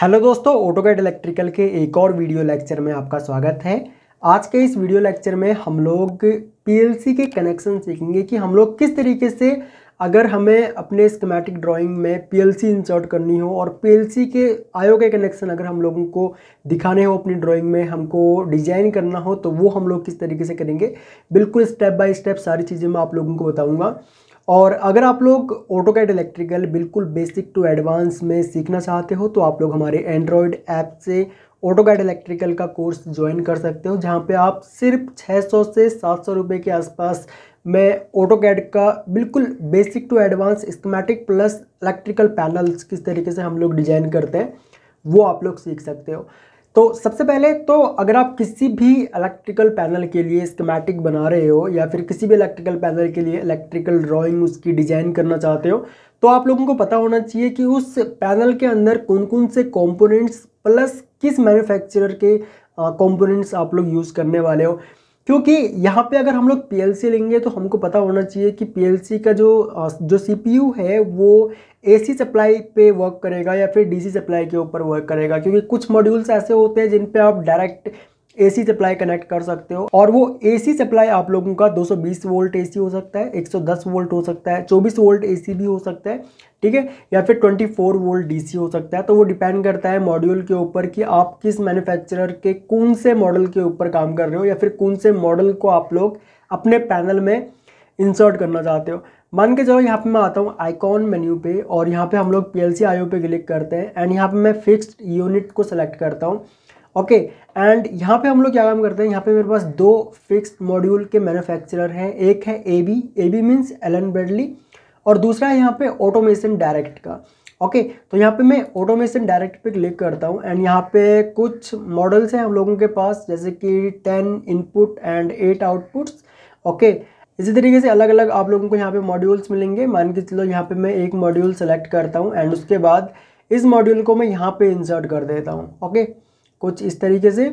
Hello दोस्तों AutoCAD electrical के एक और वीडियो लेक्चर में आपका स्वागत है आज के इस वीडियो लेक्चर में हम लोग पीएलसी के कनेक्शन सीखेंगे कि हम लोग किस तरीके से अगर हमें अपने स्कीमेटिक ड्राइंग में पीएलसी इंसर्ट करनी हो और पीएलसी के आयो के कनेक्शन अगर हम लोगों को दिखाने हो अपनी ड्राइंग में हमको डिजाइन करना हो तो वो हम लोग किस तरीके से करेंगे बिल्कुल स्टेप बाय स्टेप सारी चीज़ें मैं आप लोगों को बताऊंगा और अगर आप लोग ऑटो कैट इलेक्ट्रिकल बिल्कुल बेसिक टू एडवांस में सीखना चाहते हो तो आप लोग हमारे एंड्रॉयड ऐप से ऑटो कैट इलेक्ट्रिकल का कोर्स ज्वाइन कर सकते हो जहाँ पे आप सिर्फ 600 से 700 रुपए के आसपास में ऑटो कैड का बिल्कुल basic to advance schematic plus electrical panels किस तरीके से हम लोग डिजाइन करते हैं वो आप लोग सीख सकते हो तो सबसे पहले तो अगर आप किसी भी इलेक्ट्रिकल पैनल के लिए स्कीमेटिक बना रहे हो या फिर किसी भी इलेक्ट्रिकल पैनल के लिए इलेक्ट्रिकल ड्राइंग उसकी डिजाइन करना चाहते हो तो आप लोगों को पता होना चाहिए कि उस पैनल के अंदर कौन कौन से कंपोनेंट्स प्लस किस मैन्युफैक्चरर के कंपोनेंट्स आप लोग यूज़ करने वाले हो क्योंकि यहाँ पे अगर हम लोग पी लेंगे तो हमको पता होना चाहिए कि पी का जो जो सी है वो एसी सप्लाई पे वर्क करेगा या फिर डीसी सप्लाई के ऊपर वर्क करेगा क्योंकि कुछ मॉड्यूल्स ऐसे होते हैं जिन पे आप डायरेक्ट एसी सप्लाई कनेक्ट कर सकते हो और वो एसी सप्लाई आप लोगों का 220 वोल्ट एसी हो सकता है 110 वोल्ट हो सकता है 24 वोल्ट एसी भी हो सकता है ठीक है या फिर 24 वोल्ट डीसी हो सकता है तो वो डिपेंड करता है मॉड्यूल के ऊपर कि आप किस मैन्युफैक्चरर के कौन से मॉडल के ऊपर काम कर रहे हो या फिर कौन से मॉडल को आप लोग अपने पैनल में इंसर्ट करना चाहते हो मान के चलो यहाँ पे मैं आता हूँ आइकॉन मेन्यू पे और यहाँ पे हम लोग पी एल सी आई ओ पे क्लिक करते हैं एंड यहाँ पे मैं फिक्स्ड यूनिट को सेलेक्ट करता हूँ ओके एंड यहाँ पे हम लोग क्या काम करते हैं यहाँ पे मेरे पास दो फिक्स्ड मॉड्यूल के मैन्युफैक्चरर हैं एक है A B A B means Allen Bradley और दूसरा है यहाँ पे ऑटोमेशन डायरेक्ट का ओके okay, तो यहाँ पे मैं ऑटोमेशन डायरेक्ट पे क्लिक करता हूँ एंड यहाँ पे कुछ मॉडल्स हैं हम लोगों के पास जैसे कि ten input and eight outputs okay इसी तरीके से अलग अलग आप लोगों को यहाँ पे मॉड्यूल्स मिलेंगे मान के चलो यहाँ पे मैं एक मॉड्यूल सेलेक्ट करता हूँ एंड उसके बाद इस मॉड्यूल को मैं यहाँ पे इंसर्ट कर देता हूँ ओके okay? कुछ इस तरीके से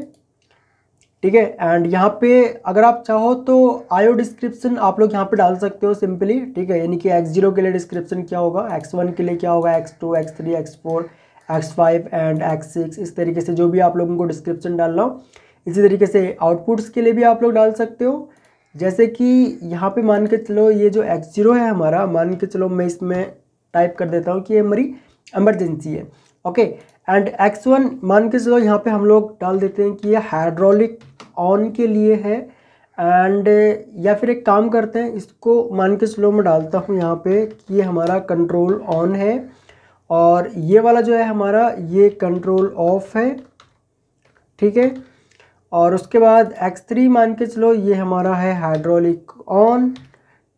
ठीक है एंड यहाँ पे अगर आप चाहो तो आयो डिस्क्रिप्शन आप लोग यहाँ पे डाल सकते हो सिंपली ठीक है यानी कि एक्स जीरो के लिए डिस्क्रिप्शन क्या होगा एक्स वन के लिए क्या होगा X two X three X four X five and X six इस तरीके से जो भी आप लोगों को डिस्क्रिप्शन डालना हो इसी तरीके से आउटपुट्स के लिए भी आप लोग डाल सकते हो जैसे कि यहाँ पर मान के चलो ये जो एक्स जीरो है हमारा मान के चलो मैं इसमें टाइप कर देता हूँ कि ये हमारी एमरजेंसी है ओके एंड एक्स वन मान के चलो यहाँ पे हम लोग डाल देते हैं कि ये हाइड्रोलिक ऑन के लिए है एंड या फिर एक काम करते हैं इसको मान के चलो मैं डालता हूँ यहाँ पे कि ये हमारा कंट्रोल ऑन है और ये वाला जो है हमारा ये कंट्रोल ऑफ है ठीक है और उसके बाद एक्स थ्री मान के चलो ये हमारा है हाइड्रोलिक ऑन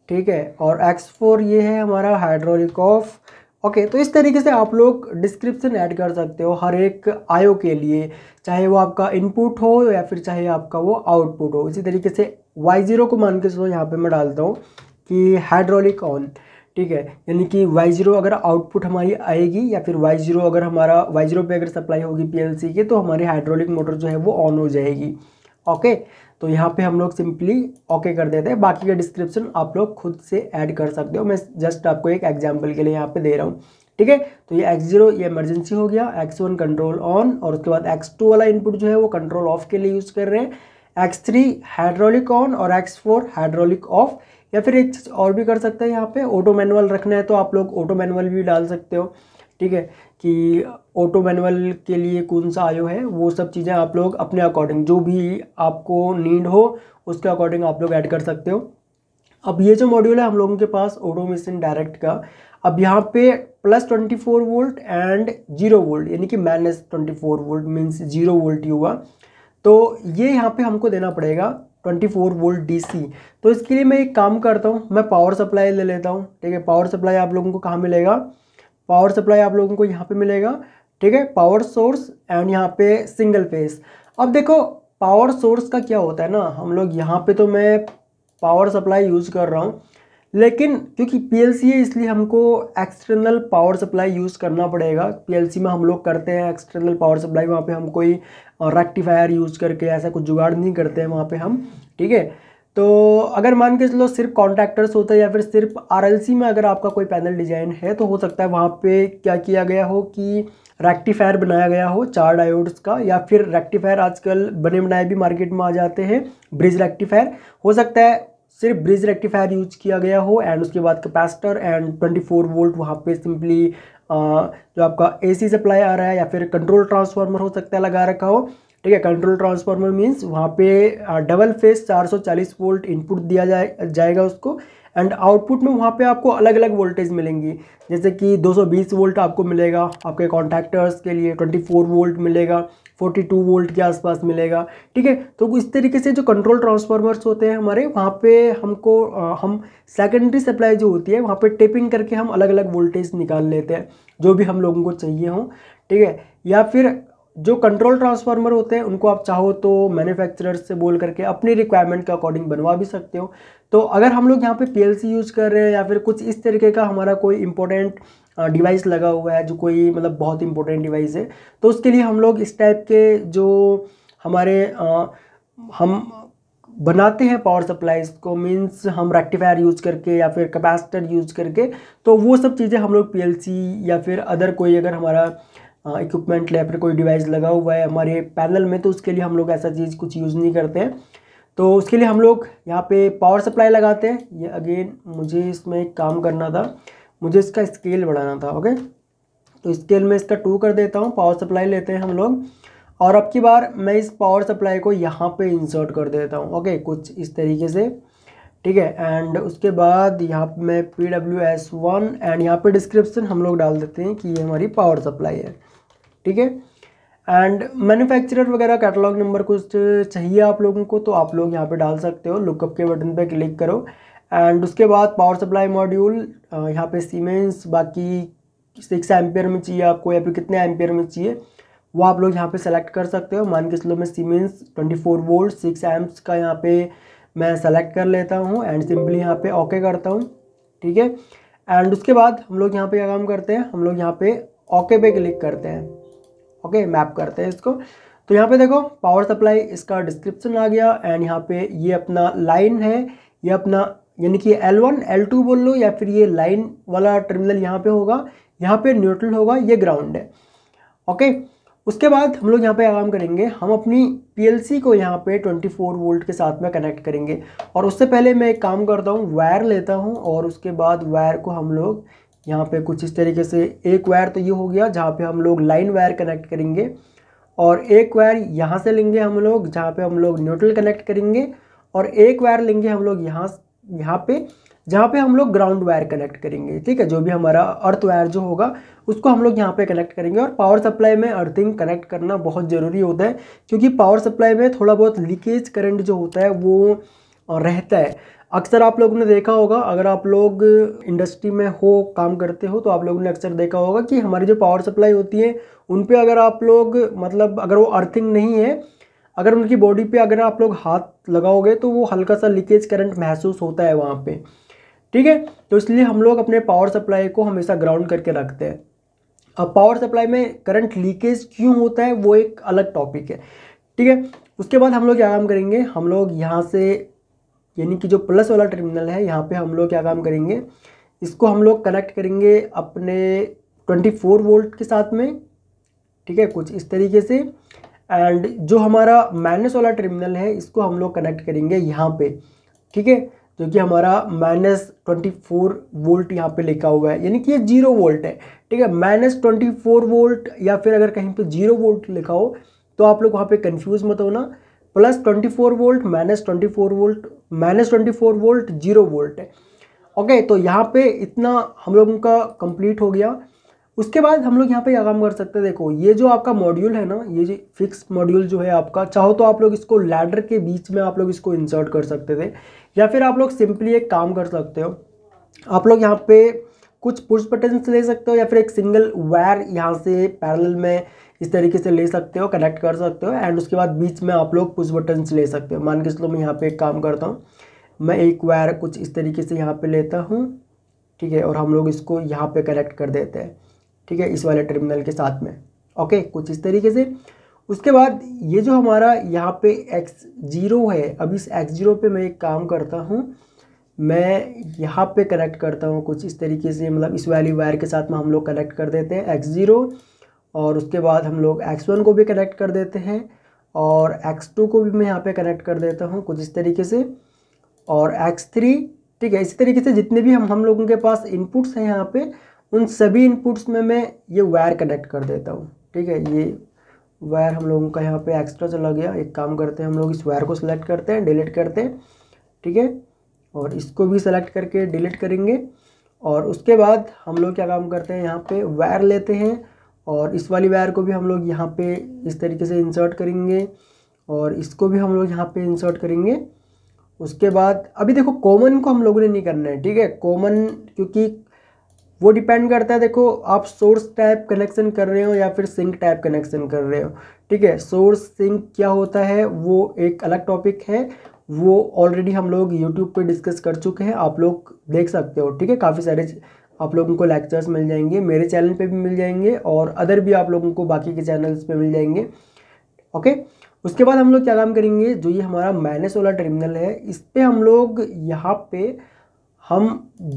ठीक है और एक्स फोर ये है हमारा हाइड्रोलिक ऑफ ओके तो इस तरीके से आप लोग डिस्क्रिप्शन ऐड कर सकते हो हर एक आयो के लिए चाहे वो आपका इनपुट हो या फिर चाहे आपका वो आउटपुट हो इसी तरीके से वाई ज़ीरो को मान के चलो यहाँ पे मैं डालता हूँ कि हाइड्रोलिक ऑन ठीक है यानी कि वाई ज़ीरो अगर आउटपुट हमारी आएगी या फिर वाई ज़ीरो अगर हमारा वाई ज़ीरो पर अगर सप्लाई होगी पी की तो हमारी हाइड्रोलिक मोटर जो है वो ऑन हो जाएगी ओके तो यहाँ पे हम लोग सिंपली ओके कर देते हैं बाकी का डिस्क्रिप्शन आप लोग खुद से ऐड कर सकते हो मैं जस्ट आपको एक एग्जाम्पल के लिए यहाँ पे दे रहा हूँ ठीक है तो ये एक्स जीरो ये इमरजेंसी हो गया एक्स वन कंट्रोल ऑन और उसके बाद एक्स टू वाला इनपुट जो है वो कंट्रोल ऑफ के लिए यूज़ कर रहे हैं थ्री हाइड्रोलिक ऑन और फोर हाइड्रोलिक ऑफ या फिर एक चीज़ और भी कर सकते हैं यहाँ पे ऑटो मैनुअल रखना है तो आप लोग ऑटो मैनुअल भी डाल सकते हो ठीक है कि ऑटो मैनुअल के लिए कौन सा आयो है वो सब चीज़ें आप लोग अपने अकॉर्डिंग जो भी आपको नीड हो उसके अकॉर्डिंग आप लोग ऐड कर सकते हो अब ये जो मॉड्यूल है हम लोगों के पास ऑटोमेशन डायरेक्ट का अब यहाँ पे plus twenty four volt and zero volt यानी कि minus twenty four volt means zero volt ही हुआ तो ये यहाँ पे हमको देना पड़ेगा ट्वेंटी फोर वोल्ट डीसी तो इसके लिए मैं एक काम करता हूँ मैं पावर सप्लाई ले लेता हूँ ठीक है पावर सप्लाई आप लोगों को कहाँ मिलेगा पावर सप्लाई आप लोगों को यहाँ पे मिलेगा ठीक है पावर सोर्स एंड यहाँ पे सिंगल फेस अब देखो पावर सोर्स का क्या होता है ना हम लोग यहाँ पे तो मैं पावर सप्लाई यूज़ कर रहा हूँ लेकिन क्योंकि पीएलसी है इसलिए हमको एक्सटर्नल पावर सप्लाई यूज़ करना पड़ेगा पीएलसी में हम लोग करते हैं एक्सटर्नल पावर सप्लाई वहाँ पे हम कोई रेक्टिफायर यूज़ करके ऐसा कुछ जुगाड़ नहीं करते हैं वहाँ पे हम ठीक है तो अगर मान के चलो सिर्फ कॉन्ट्रैक्टर्स होते हैं या फिर सिर्फ आरएलसी में अगर आपका कोई पैनल डिजाइन है तो हो सकता है वहाँ पे क्या किया गया हो कि रेक्टिफायर बनाया गया हो चार डायोड्स का या फिर रेक्टिफायर आजकल बने बनाए भी मार्केट में आ जाते हैं ब्रिज रेक्टिफायर हो सकता है सिर्फ ब्रिज रेक्टिफायर यूज किया गया हो एंड उसके बाद कैपेसिटर एंड 24 वोल्ट वहाँ पे सिंपली जो आपका एसी सप्लाई आ रहा है या फिर कंट्रोल ट्रांसफार्मर हो सकता है लगा रखा हो ठीक है कंट्रोल ट्रांसफार्मर मीन्स वहाँ पे डबल फेस 440 वोल्ट इनपुट दिया जाए जाएगा उसको एंड आउटपुट में वहाँ पे आपको अलग अलग वोल्टेज मिलेंगी जैसे कि 220 वोल्ट आपको मिलेगा आपके कॉन्ट्रैक्टर्स के लिए 24 वोल्ट मिलेगा 42 वोल्ट के आसपास मिलेगा ठीक है तो इस तरीके से जो कंट्रोल ट्रांसफार्मर्स होते हैं हमारे वहाँ पे हमको हम सेकेंडरी सप्लाई जो होती है वहाँ पे टेपिंग करके हम अलग अलग वोल्टेज निकाल लेते हैं जो भी हम लोगों को चाहिए हों ठीक है या फिर जो कंट्रोल ट्रांसफार्मर होते हैं उनको आप चाहो तो मैन्युफैक्चरर्स से बोल करके अपनी रिक्वायरमेंट के अकॉर्डिंग बनवा भी सकते हो तो अगर हम लोग यहाँ पे पीएलसी यूज कर रहे हैं या फिर कुछ इस तरीके का हमारा कोई इंपॉर्टेंट डिवाइस लगा हुआ है जो कोई मतलब बहुत इंपॉर्टेंट डिवाइस है तो उसके लिए हम लोग इस टाइप के जो हमारे आ, हम बनाते हैं पावर सप्लाईज को मीन्स हम रेक्टिफायर यूज करके या फिर कैपेसिटर यूज करके तो वो सब चीज़ें हम लोग पी या फिर अदर कोई अगर हमारा इक्विपमेंट लैब पर कोई डिवाइस लगा हुआ है हमारे पैनल में तो उसके लिए हम लोग ऐसा चीज़ कुछ यूज़ नहीं करते हैं तो उसके लिए हम लोग यहाँ पे पावर सप्लाई लगाते हैं ये अगेन मुझे इसमें एक काम करना था मुझे इसका स्केल बढ़ाना था ओके तो स्केल में इसका टू कर देता हूँ पावर सप्लाई लेते हैं हम लोग और अब की बार मैं इस पावर सप्लाई को यहाँ पे इंसर्ट कर देता हूँ ओके कुछ इस तरीके से ठीक है एंड उसके बाद यहाँ मैं P W S one and यहाँ पे डिस्क्रिप्शन हम लोग डाल देते हैं कि ये हमारी पावर सप्लाई है ठीक है एंड मैन्युफैक्चरर वगैरह कैटलॉग नंबर कुछ चाहिए आप लोगों को तो आप लोग यहाँ पे डाल सकते हो लुकअप के बटन पे क्लिक करो एंड उसके बाद पावर सप्लाई मॉड्यूल यहाँ पे सीमेंस बाकी सिक्स एम्पियर में चाहिए आपको या फिर कितने एम्पियर में चाहिए वो आप लोग यहाँ पे सेलेक्ट कर सकते हो मान के चलो मैं Siemens four volt six amps का यहाँ पे मैं सेलेक्ट कर लेता हूँ एंड सिंपली यहाँ पे ओके करता हूँ ठीक है एंड उसके बाद हम लोग यहाँ पे क्या काम करते हैं हम लोग यहाँ पे ओके पे क्लिक करते हैं ओके मैप करते हैं इसको तो यहाँ पे देखो पावर सप्लाई इसका डिस्क्रिप्शन आ गया एंड यहाँ पे ये अपना लाइन है ये अपना यानी कि L1, L2 बोल लो या फिर ये लाइन वाला टर्मिनल यहाँ पे होगा यहाँ पे न्यूट्रल होगा ये ग्राउंड है ओके उसके बाद हम लोग यहाँ पे काम करेंगे हम अपनी पी को यहाँ पे 24 वोल्ट के साथ में कनेक्ट करेंगे और उससे पहले मैं एक काम करता हूँ वायर लेता हूँ और उसके बाद वायर को हम लोग यहाँ पे कुछ इस तरीके से एक वायर तो ये हो गया जहाँ पे हम लोग लाइन वायर कनेक्ट करेंगे और एक वायर यहाँ से लेंगे हम लोग जहाँ पे हम लोग न्यूट्रल कनेक्ट करेंगे और एक वायर लेंगे हम लोग यहाँ यहाँ पे जहाँ पे हम लोग ग्राउंड वायर कनेक्ट करेंगे ठीक है जो भी हमारा अर्थ वायर जो होगा उसको हम लोग यहाँ पे कनेक्ट करेंगे और पावर सप्लाई में अर्थिंग कनेक्ट करना बहुत ज़रूरी होता है क्योंकि पावर सप्लाई में थोड़ा बहुत लीकेज करंट जो होता है वो और रहता है अक्सर आप लोगों ने देखा होगा अगर आप लोग इंडस्ट्री में हो काम करते हो तो आप लोगों ने अक्सर देखा होगा कि हमारी जो पावर सप्लाई होती है उन पर अगर आप लोग मतलब अगर वो अर्थिंग नहीं है अगर उनकी बॉडी पे अगर आप लोग हाथ लगाओगे तो वो हल्का सा लीकेज करंट महसूस होता है वहाँ पे ठीक है तो इसलिए हम लोग अपने पावर सप्लाई को हमेशा ग्राउंड करके रखते हैं अब पावर सप्लाई में करंट लीकेज क्यों होता है वो एक अलग टॉपिक है ठीक है उसके बाद हम लोग क्या काम करेंगे हम लोग यहाँ से यानी कि जो प्लस वाला टर्मिनल है यहाँ पे हम लोग क्या काम करेंगे इसको हम लोग कनेक्ट करेंगे अपने 24 वोल्ट के साथ में ठीक है कुछ इस तरीके से एंड जो हमारा माइनस वाला टर्मिनल है इसको हम लोग कनेक्ट करेंगे यहाँ पे ठीक है जो कि हमारा माइनस ट्वेंटी फोर वोल्ट यहाँ पे लिखा हुआ है यानी कि ये जीरो वोल्ट है ठीक है माइनस ट्वेंटी फोर वोल्ट या फिर अगर कहीं पे जीरो वोल्ट लिखा हो तो आप लोग वहाँ पे कंफ्यूज मत होना plus twenty four volt minus twenty four volt minus twenty four volt zero volt है ओके तो यहाँ पे इतना हम लोगों का कंप्लीट हो गया उसके बाद हम लोग यहाँ पे आगाम काम कर सकते हैं देखो ये जो आपका मॉड्यूल है ना ये जो फिक्स मॉड्यूल जो है आपका चाहो तो आप लोग इसको लैडर के बीच में आप लोग इसको इंसर्ट कर सकते थे या फिर आप लोग सिंपली एक काम कर सकते हो आप लोग यहाँ पर कुछ पुश बटन से ले सकते हो या फिर एक सिंगल वायर यहाँ से पैरल में इस तरीके से ले सकते हो कनेक्ट कर सकते हो एंड उसके बाद बीच में आप लोग पुश बटन ले सकते हो मान के चलो मैं यहाँ पे एक काम करता हूँ मैं एक वायर कुछ इस तरीके से यहाँ पे लेता हूँ ठीक है और हम लोग इसको यहाँ पे कनेक्ट कर देते हैं ठीक है इस वाले टर्मिनल के साथ में ओके कुछ इस तरीके से उसके बाद ये जो हमारा यहाँ पे एक्स जीरो है अब इस एक्स जीरो मैं एक काम करता हूँ मैं यहाँ पे कनेक्ट करता हूँ कुछ इस तरीके से मतलब इस वाली वायर के साथ में हम लोग कनेक्ट कर देते हैं एक्स ज़ीरो और उसके बाद हम लोग एक्स वन को भी कनेक्ट कर देते हैं और एक्स टू को भी मैं यहाँ पे कनेक्ट कर देता हूँ कुछ इस तरीके से और एक्स थ्री ठीक है इसी तरीके से जितने भी हम हम लोगों के पास इनपुट्स हैं यहाँ पर उन सभी इनपुट्स में मैं ये वायर कनेक्ट कर देता हूँ ठीक है ये वायर हम लोगों का यहाँ पर एक्स्ट्रा चला गया एक काम करते हैं हम लोग इस वायर को सिलेक्ट करते हैं डिलीट करते हैं ठीक है और इसको भी सेलेक्ट करके डिलीट करेंगे और उसके बाद हम लोग क्या काम करते हैं यहाँ पे वायर लेते हैं और इस वाली वायर को भी हम लोग यहाँ पे इस तरीके से इंसर्ट करेंगे और इसको भी हम लोग यहाँ पे इंसर्ट करेंगे उसके बाद अभी देखो कॉमन को हम लोगों ने नहीं करना है ठीक है कॉमन क्योंकि वो डिपेंड करता है देखो आप सोर्स टाइप कनेक्शन कर रहे हो या फिर सिंक टाइप कनेक्शन कर रहे हो ठीक है सोर्स सिंक क्या होता है वो एक अलग टॉपिक है वो ऑलरेडी हम लोग यूट्यूब पे डिस्कस कर चुके हैं आप लोग देख सकते हो ठीक है काफ़ी सारे आप लोगों को लेक्चर्स मिल जाएंगे मेरे चैनल पे भी मिल जाएंगे और अदर भी आप लोगों को बाकी के चैनल्स पे मिल जाएंगे ओके उसके बाद हम लोग क्या काम करेंगे जो ये हमारा माइनस वाला टर्मिनल है इस पर हम लोग यहाँ पे हम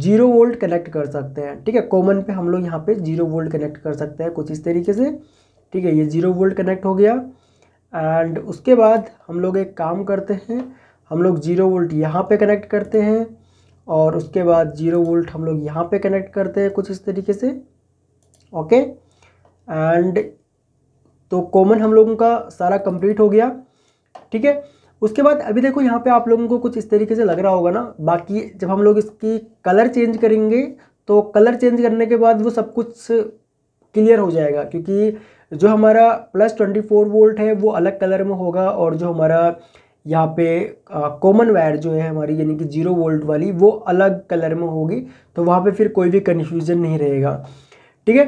जीरो वोल्ट कनेक्ट कर सकते हैं ठीक है कॉमन पे हम लोग यहाँ पे जीरो वोल्ट कनेक्ट कर सकते हैं कुछ इस तरीके से ठीक है ये जीरो वोल्ट कनेक्ट हो गया एंड उसके बाद हम लोग एक काम करते हैं हम लोग ज़ीरो वोल्ट यहाँ पे कनेक्ट करते हैं और उसके बाद ज़ीरो वोल्ट हम लोग यहाँ पे कनेक्ट करते हैं कुछ इस तरीके से ओके एंड तो कॉमन हम लोगों का सारा कंप्लीट हो गया ठीक है उसके बाद अभी देखो यहाँ पे आप लोगों को कुछ इस तरीके से लग रहा होगा ना बाकी जब हम लोग इसकी कलर चेंज करेंगे तो कलर चेंज करने के बाद वो सब कुछ क्लियर हो जाएगा क्योंकि जो हमारा प्लस ट्वेंटी फोर वोल्ट है वो अलग कलर में होगा और जो हमारा यहाँ पे कॉमन वायर जो है हमारी यानी कि जीरो वोल्ट वाली वो अलग कलर में होगी तो वहाँ पे फिर कोई भी कन्फ्यूज़न नहीं रहेगा ठीक है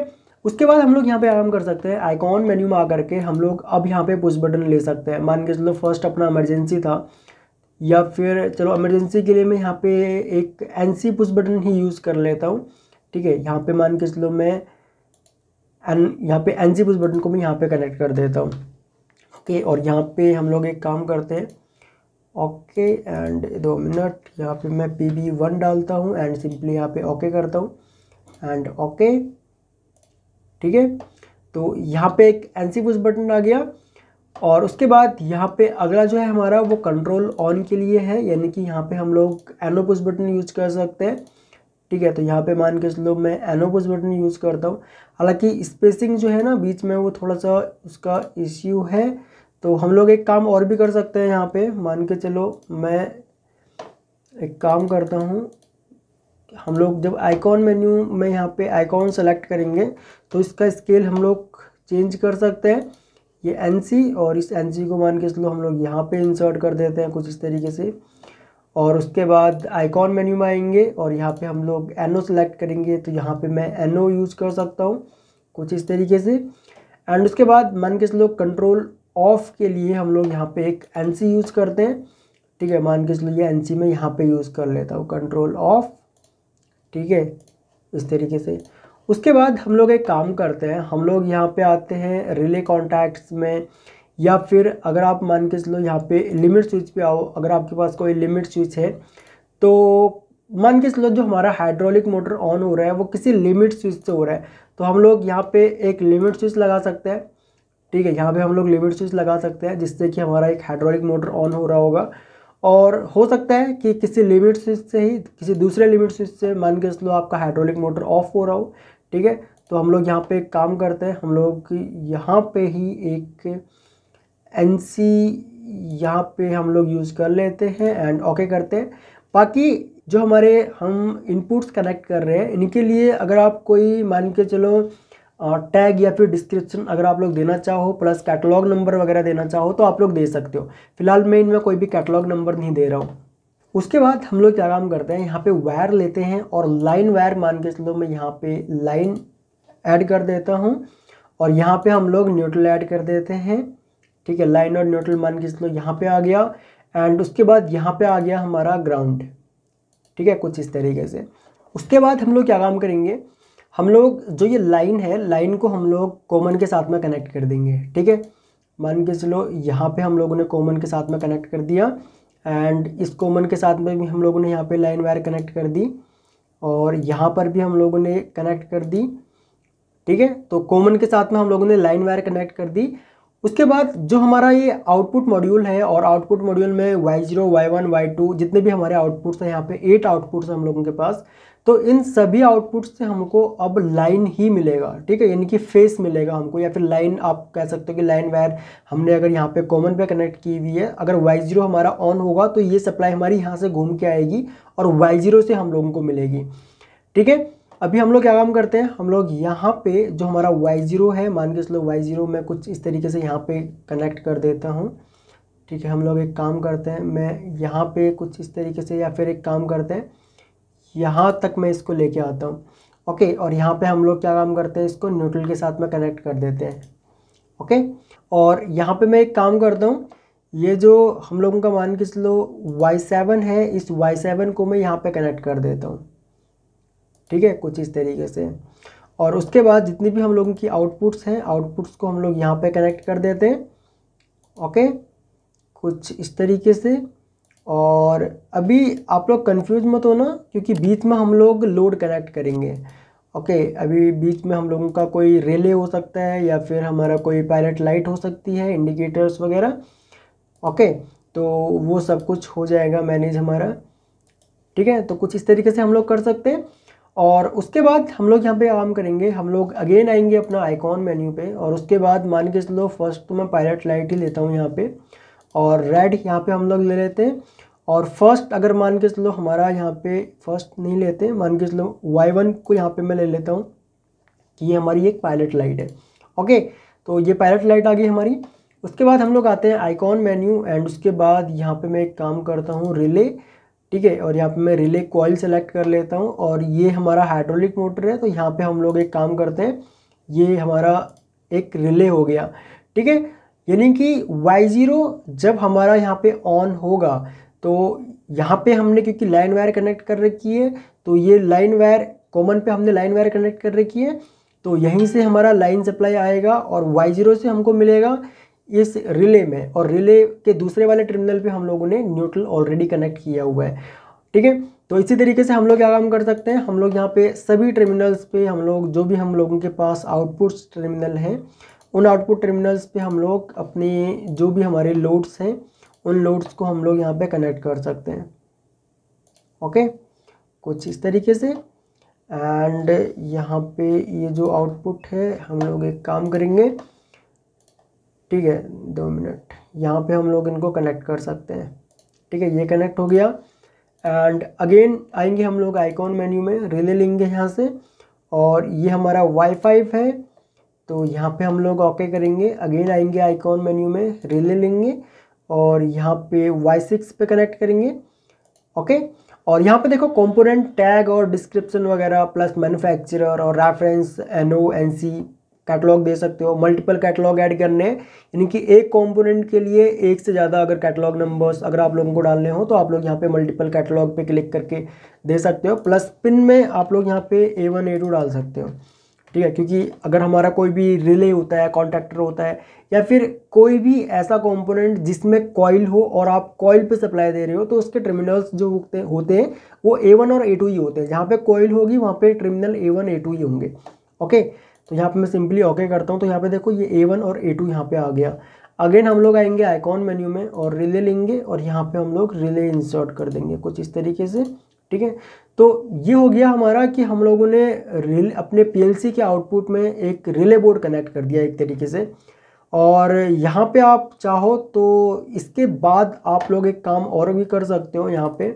उसके बाद हम लोग यहाँ पे आराम कर सकते हैं आइकॉन मेन्यू में आकर के हम लोग अब यहाँ पे पुश बटन ले सकते हैं मान के चलो फर्स्ट अपना इमरजेंसी था या फिर चलो इमरजेंसी के लिए मैं यहाँ पे एक एन सी पुश बटन ही यूज़ कर लेता हूँ ठीक है यहाँ पे मान के चलो मैं एन यहाँ पे एन सी पुश बटन को मैं यहाँ पे कनेक्ट कर देता हूँ ओके और यहाँ पे हम लोग एक काम करते हैं ओके एंड दो मिनट यहाँ पे मैं पी बी वन डालता हूँ एंड सिंपली यहाँ पे ओके करता हूँ एंड ओके ठीक है तो यहाँ पे एक एन सी पुश बटन आ गया और उसके बाद यहाँ पे अगला जो है हमारा वो कंट्रोल ऑन के लिए है यानी कि यहाँ पे हम लोग एनो पुश बटन यूज कर सकते हैं ठीक है तो यहाँ पे मान के चलो मैं एनो पुश बटन यूज़ करता हूँ हालांकि स्पेसिंग जो है ना बीच में वो थोड़ा सा उसका इश्यू है तो हम लोग एक काम और भी कर सकते हैं यहाँ पे मान के चलो मैं एक काम करता हूँ हम लोग जब आइकॉन मेन्यू में यहाँ पे आइकॉन सेलेक्ट करेंगे तो इसका स्केल हम लोग चेंज कर सकते हैं ये एन और इस एन को मान के चलो हम लोग यहाँ पे इंसर्ट कर देते हैं कुछ इस तरीके से और उसके बाद आइकॉन मेन्यू में आएंगे और यहाँ पे हम लोग एन सेलेक्ट करेंगे तो यहाँ पे मैं एन यूज़ कर सकता हूँ कुछ इस तरीके से एंड उसके बाद मान के चलो कंट्रोल ऑफ के लिए हम लोग यहाँ पे एक एन सी यूज़ करते हैं ठीक है मान के चलो ये एन सी मैं यहाँ पे यूज़ कर लेता हूँ कंट्रोल ऑफ ठीक है इस तरीके से उसके बाद हम लोग एक काम करते हैं हम लोग यहाँ पे आते हैं रिले कॉन्टैक्ट्स में या फिर अगर आप मान के चलो यहाँ पे लिमिट स्विच पे आओ अगर आपके पास कोई लिमिट स्विच है तो मान के चलो जो हमारा हाइड्रोलिक मोटर ऑन हो रहा है वो किसी लिमिट स्विच से हो रहा है तो हम लोग यहाँ पे एक लिमिट स्विच लगा सकते हैं ठीक है यहाँ पे हम लोग लिमिट स्विच लगा सकते हैं जिससे कि हमारा एक हाइड्रोलिक मोटर ऑन हो रहा होगा और हो सकता है कि किसी लिमिट स्विच से ही किसी दूसरे लिमिट स्विच से मान के चलो आपका हाइड्रोलिक मोटर ऑफ हो रहा हो ठीक है तो हम लोग यहाँ पे एक काम करते हैं हम लोग यहाँ पे ही एक एन सी यहाँ पे हम लोग यूज़ कर लेते हैं एंड ओके करते हैं बाकी जो हमारे हम इनपुट्स कनेक्ट कर रहे हैं इनके लिए अगर आप कोई मान के चलो टैग या फिर डिस्क्रिप्शन अगर आप लोग देना चाहो प्लस कैटलॉग नंबर वगैरह देना चाहो तो आप लोग दे सकते हो फिलहाल मैं इनमें कोई भी कैटलॉग नंबर नहीं दे रहा हूँ उसके बाद हम लोग क्या काम करते हैं यहाँ पे वायर लेते हैं और लाइन वायर मान के चलो मैं यहाँ पे लाइन ऐड कर देता हूँ और यहाँ पे हम लोग न्यूट्रल ऐड कर देते हैं ठीक है लाइन और न्यूट्रल मान के चलो यहाँ पे आ गया एंड उसके बाद यहाँ पे आ गया हमारा ग्राउंड ठीक है कुछ इस तरीके से उसके बाद हम लोग क्या काम करेंगे हम लोग जो ये लाइन है लाइन को हम लोग कॉमन के साथ में कनेक्ट कर देंगे ठीक है मान के चलो यहाँ पे हम लोगों ने कॉमन के साथ में कनेक्ट कर दिया एंड इस कॉमन के साथ में भी हम लोगों ने यहाँ पे लाइन वायर कनेक्ट कर दी और यहाँ पर भी हम लोगों ने कनेक्ट कर दी ठीक है तो कॉमन के साथ में हम लोगों ने लाइन वायर कनेक्ट कर दी उसके बाद जो हमारा ये आउटपुट मॉड्यूल है और आउटपुट मॉड्यूल में Y zero Y one Y two जितने भी हमारे आउटपुट्स हैं यहाँ पे एट आउटपुट्स हैं हम लोगों के पास तो इन सभी आउटपुट से हमको अब लाइन ही मिलेगा ठीक है यानी कि फेस मिलेगा हमको या फिर लाइन आप कह सकते हो कि लाइन वायर हमने अगर यहाँ पे कॉमन पे कनेक्ट की हुई है अगर वाई जीरो हमारा ऑन होगा तो ये सप्लाई हमारी यहाँ से घूम के आएगी और वाई जीरो से हम लोगों को मिलेगी ठीक है अभी हम लोग क्या काम करते हैं हम लोग यहाँ पे जो हमारा वाई जीरो है मान के चलो वाई जीरो मैं कुछ इस तरीके से यहाँ पे कनेक्ट कर देता हूँ ठीक है हम लोग एक काम करते हैं मैं यहाँ पे कुछ इस तरीके से या फिर एक काम करते हैं यहाँ तक मैं इसको लेके आता हूँ ओके और यहाँ पे हम लोग क्या काम करते हैं इसको न्यूट्रल के साथ में कनेक्ट कर देते हैं ओके और यहाँ पे मैं एक काम करता हूँ ये जो हम लोगों का मान के चलो वाई सेवन है इस वाई सेवन को मैं यहाँ पे कनेक्ट कर देता हूँ ठीक है कुछ इस तरीके से और उसके बाद जितनी भी हम लोगों की आउटपुट्स हैं आउटपुट्स को हम लोग यहाँ पर कनेक्ट कर देते हैं ओके कुछ इस तरीके से और अभी आप लोग कंफ्यूज मत होना क्योंकि बीच में हम लोग लोड कनेक्ट करेंगे ओके अभी बीच में हम लोगों का कोई रेले हो सकता है या फिर हमारा कोई पायलट लाइट हो सकती है इंडिकेटर्स वगैरह ओके तो वो सब कुछ हो जाएगा मैनेज हमारा ठीक है तो कुछ इस तरीके से हम लोग कर सकते हैं और उसके बाद हम लोग यहाँ पे काम करेंगे हम लोग अगेन आएंगे अपना आइकॉन मेन्यू पे और उसके बाद मान के चलो फर्स्ट तो मैं पायलट लाइट ही लेता हूँ यहाँ पे और रेड यहाँ पे हम लोग ले लेते हैं और फर्स्ट अगर मान के चलो हमारा यहाँ पे फर्स्ट नहीं लेते मान के चलो वाई वन को यहाँ पे मैं ले लेता हूँ कि ये हमारी एक पायलट लाइट है ओके तो ये पायलट लाइट आ गई हमारी उसके बाद हम लोग आते हैं आइकॉन मेन्यू एंड उसके बाद यहाँ पर मैं एक काम करता हूँ रिले ठीक है और यहाँ पे मैं रिले कॉयल सेलेक्ट कर लेता हूँ और ये हमारा हाइड्रोलिक मोटर है तो यहाँ पे हम लोग एक काम करते हैं ये हमारा एक रिले हो गया ठीक है यानी कि y0 जब हमारा यहाँ पे ऑन होगा तो यहाँ पे हमने क्योंकि लाइन वायर कनेक्ट कर रखी है तो ये लाइन वायर कॉमन पे हमने लाइन वायर कनेक्ट कर रखी है तो यहीं से हमारा लाइन सप्लाई आएगा और y0 से हमको मिलेगा इस रिले में और रिले के दूसरे वाले टर्मिनल पे हम लोगों ने न्यूट्रल ऑलरेडी कनेक्ट किया हुआ है ठीक है तो इसी तरीके से हम लोग क्या काम कर सकते हैं हम लोग यहाँ पे सभी टर्मिनल्स पे हम लोग जो भी हम लोगों के पास आउटपुट टर्मिनल हैं उन आउटपुट टर्मिनल्स पे हम लोग अपने जो भी हमारे लोड्स हैं उन लोड्स को हम लोग यहाँ पे कनेक्ट कर सकते हैं ओके कुछ इस तरीके से एंड यहाँ पे ये जो आउटपुट है हम लोग एक काम करेंगे ठीक है दो मिनट यहाँ पे हम लोग इनको कनेक्ट कर सकते हैं ठीक है ये कनेक्ट हो गया एंड अगेन आएंगे हम लोग आइकॉन मेन्यू में रिले लेंगे यहाँ से और ये हमारा वाई है तो यहाँ पे हम लोग ओके करेंगे अगेन आएंगे आइकॉन मेन्यू में रिले लेंगे और यहाँ पे वाई सिक्स पे कनेक्ट करेंगे ओके और यहाँ पे देखो कंपोनेंट टैग और डिस्क्रिप्शन वगैरह प्लस मैन्युफैक्चरर और reference N O N C catalogue दे सकते हो मल्टीपल कैटलॉग ऐड करने हैं यानी कि एक कंपोनेंट के लिए एक से ज़्यादा अगर कैटलॉग नंबर्स अगर आप लोगों को डालने हो तो आप लोग यहाँ पे मल्टीपल कैटलॉग पे क्लिक करके दे सकते हो प्लस पिन में आप लोग यहाँ पे ए वन ए टू डाल सकते हो ठीक है क्योंकि अगर हमारा कोई भी रिले होता है कॉन्टैक्टर होता है या फिर कोई भी ऐसा कंपोनेंट जिसमें कॉइल हो और आप कॉयल पे सप्लाई दे रहे हो तो उसके टर्मिनल्स जो होते हैं वो ए वन और ए टू ही होते हैं जहाँ पे कॉयल होगी वहाँ पे terminal A one A two ही होंगे ओके तो यहाँ पे मैं सिंपली ओके करता हूँ तो यहाँ पे देखो ये ए वन और ए टू यहाँ पे आ गया अगेन हम लोग आएंगे आइकॉन मेन्यू में और रिले लेंगे और यहाँ पे हम लोग रिले इंसर्ट कर देंगे कुछ इस तरीके से ठीक है तो ये हो गया हमारा कि हम लोगों ने रिल अपने पी के आउटपुट में एक रिले बोर्ड कनेक्ट कर दिया एक तरीके से और यहाँ पे आप चाहो तो इसके बाद आप लोग एक काम और भी कर सकते हो यहाँ पे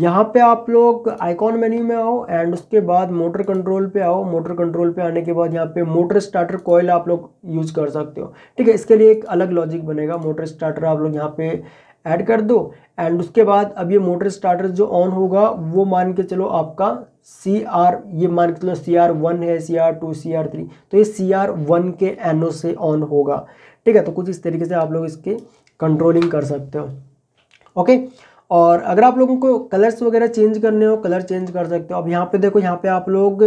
यहाँ पे आप लोग आइकॉन मेन्यू में आओ एंड उसके बाद मोटर कंट्रोल पे आओ मोटर कंट्रोल पे आने के बाद यहाँ पे मोटर स्टार्टर कोयल आप लोग यूज़ कर सकते हो ठीक है इसके लिए एक अलग लॉजिक बनेगा मोटर स्टार्टर आप लोग यहाँ पे ऐड कर दो एंड उसके बाद अब ये मोटर स्टार्टर जो ऑन होगा वो मान के चलो आपका सी आर ये मान के चलो सी आर वन है C R two C R three तो ये सी आर वन के एन ओ से ऑन होगा ठीक है तो कुछ इस तरीके से आप लोग इसके कंट्रोलिंग कर सकते हो ओके और अगर आप लोगों को कलर्स वगैरह चेंज करने हो कलर चेंज कर सकते हो अब यहाँ पे देखो यहाँ पे आप लोग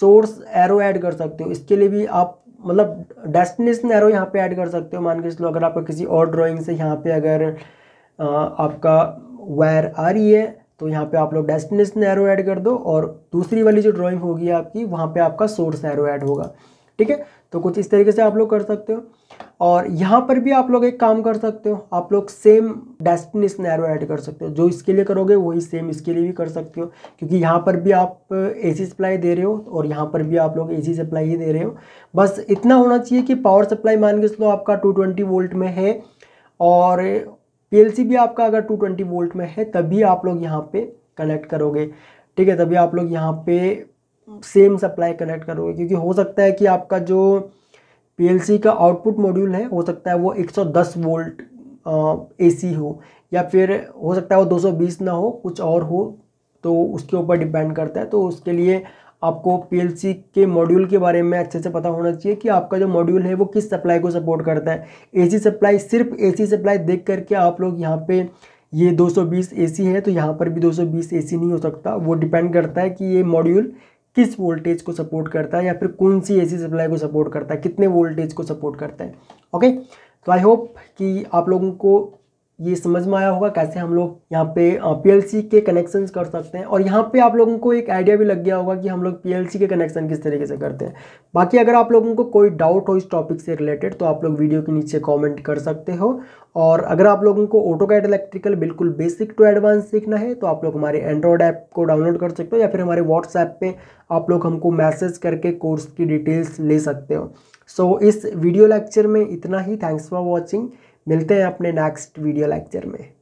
सोर्स एरो ऐड कर सकते हो इसके लिए भी आप मतलब डेस्टिनेशन एरो यहाँ पे ऐड कर सकते हो मान के चलो अगर आपका किसी और ड्राइंग से यहाँ पे अगर आपका वायर आ रही है तो यहाँ पे आप लोग डेस्टिनेशन एरो ऐड कर दो और दूसरी वाली जो ड्राइंग होगी आपकी वहाँ पे आपका सोर्स एरो ऐड होगा ठीक है तो कुछ इस तरीके से आप लोग कर सकते हो और यहाँ पर भी आप लोग एक काम कर सकते हो आप लोग सेम डेस्टिनेशन एरो ऐड कर सकते हो जो इसके लिए करोगे वही सेम इसके लिए भी कर सकते हो क्योंकि यहाँ पर भी आप ए सी सप्लाई दे रहे हो और यहाँ पर भी आप लोग ए सी सप्लाई ही दे रहे हो बस इतना होना चाहिए कि पावर सप्लाई मान के चलो आपका टू ट्वेंटी वोल्ट में है और पी भी आपका अगर 220 वोल्ट में है तभी आप लोग यहाँ पे कनेक्ट करोगे ठीक है तभी आप लोग यहाँ पे सेम सप्लाई कनेक्ट करोगे क्योंकि हो सकता है कि आपका जो पी का आउटपुट मॉड्यूल है हो सकता है वो 110 वोल्ट ए हो या फिर हो सकता है वो 220 ना हो कुछ और हो तो उसके ऊपर डिपेंड करता है तो उसके लिए आपको पीएलसी के मॉड्यूल के बारे में अच्छे से पता होना चाहिए कि आपका जो मॉड्यूल है वो किस सप्लाई को सपोर्ट करता है एसी सप्लाई सिर्फ एसी सप्लाई देख करके आप लोग यहाँ पे ये 220 एसी है तो यहाँ पर भी 220 एसी नहीं हो सकता वो डिपेंड करता है कि ये मॉड्यूल किस वोल्टेज को सपोर्ट करता है या फिर कौन सी ए सप्लाई को सपोर्ट करता है कितने वोल्टेज को सपोर्ट करता है ओके तो आई होप कि आप लोगों को ये समझ में आया होगा कैसे हम लोग यहाँ पे पीएलसी के कनेक्शंस कर सकते हैं और यहाँ पे आप लोगों को एक आइडिया भी लग गया होगा कि हम लोग पीएलसी के कनेक्शन किस तरीके से करते हैं बाकी अगर आप लोगों को कोई डाउट हो इस टॉपिक से रिलेटेड तो आप लोग वीडियो के नीचे कॉमेंट कर सकते हो और अगर आप लोगों को ऑटो कैड इलेक्ट्रिकल बिल्कुल बेसिक टू एडवांस सीखना है तो आप लोग हमारे एंड्रॉयड ऐप को डाउनलोड कर सकते हो या फिर हमारे व्हाट्सएप पे आप लोग हमको मैसेज करके कोर्स की डिटेल्स ले सकते हो सो so, इस वीडियो लेक्चर में इतना ही थैंक्स फॉर वॉचिंग मिलते हैं अपने नेक्स्ट वीडियो लेक्चर में